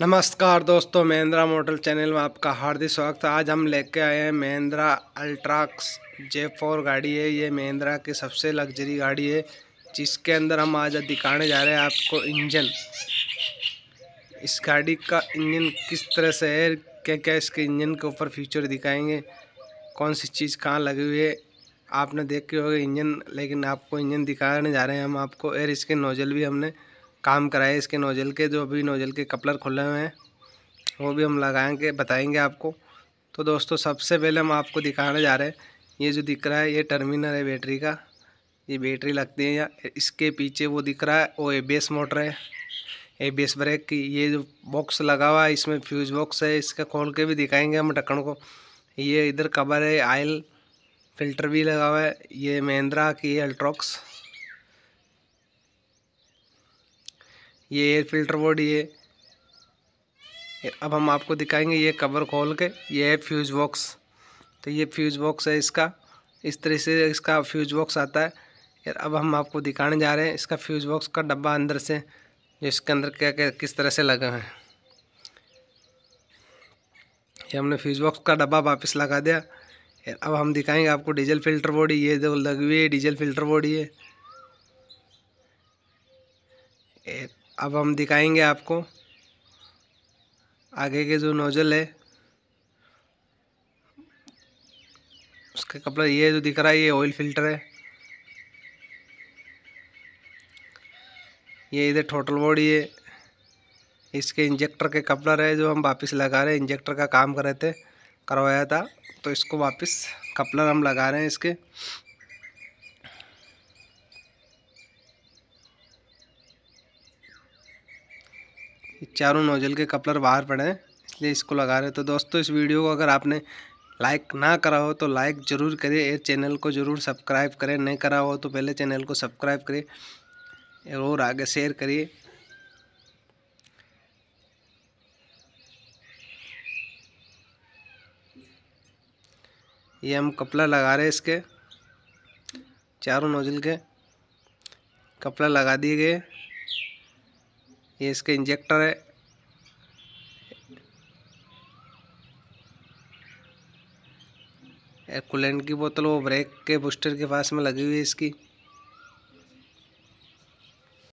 नमस्कार दोस्तों Mahindra motor channel में आपका हार्दिक स्वागत है आज हम लेके आए हैं महिंद्रा अल्ट्राक्स जे फोर गाड़ी है ये महिंद्रा की सबसे लग्जरी गाड़ी है जिसके अंदर हम आज दिखाने जा रहे हैं आपको इंजन इस गाड़ी का इंजन किस तरह से है क्या क्या इसके इंजन के ऊपर फीचर दिखाएंगे कौन सी चीज़ कहाँ लगी हुई है आपने के होगी इंजन लेकिन आपको इंजन दिखाने जा रहे हैं हम आपको एयर इसके नोजल भी हमने काम कराए इसके नोजल के जो अभी नोजल के कपलर खुले हुए हैं वो भी हम लगाएंगे बताएंगे आपको तो दोस्तों सबसे पहले हम आपको दिखाने जा रहे हैं ये जो दिख रहा है ये टर्मिनल है बैटरी का ये बैटरी लगती है या इसके पीछे वो दिख रहा है वो ए मोटर है ए ब्रेक की ये जो बॉक्स लगा हुआ है इसमें फ्यूज बॉक्स है इसका खोल के भी दिखाएंगे हम ढक्कन को ये इधर कवर है आयल फिल्टर भी लगा हुआ है ये महिंद्रा की अल्ट्रॉक्स ये एयर फिल्टर बॉडी है अब हम आपको दिखाएंगे ये कवर खोल के ये है फ्यूज़ बॉक्स तो ये फ्यूज़ बॉक्स है इसका इस तरह से इसका फ्यूज़ बॉक्स आता है यार अब हम आपको दिखाने जा रहे हैं इसका फ्यूज़ बॉक्स का डब्बा अंदर से जो इसके अंदर क्या क्या किस तरह से लगा है ये हमने फ्यूज़ बॉक्स का डब्बा वापस लगा दिया यार अब हम दिखाएंगे आपको डीजल फिल्टर बॉडी ये जो लगी हुई है डीजल फिल्टर बॉडी है अब हम दिखाएंगे आपको आगे के जो नोजल है उसका कपड़ा ये जो दिख रहा है ये ऑयल फिल्टर है ये इधर टोटल बॉडी है इसके इंजेक्टर के कपलर है जो हम वापस लगा रहे हैं इंजेक्टर का काम कर रहे थे करवाया था तो इसको वापस कपलर हम लगा रहे हैं इसके चारों नोजल के कपलर बाहर पड़े हैं इसलिए इसको लगा रहे तो दोस्तों इस वीडियो को अगर आपने लाइक ना करा हो तो लाइक ज़रूर करें एक चैनल को ज़रूर सब्सक्राइब करें नहीं करा हो तो पहले चैनल को सब्सक्राइब करें और आगे शेयर करिए ये हम कपड़ा लगा रहे हैं इसके चारों नोजल के कपड़ा लगा दिए गए ये इसका इंजेक्टर है एक कूलेंट की बोतल वो ब्रेक के बूस्टर के पास में लगी हुई है इसकी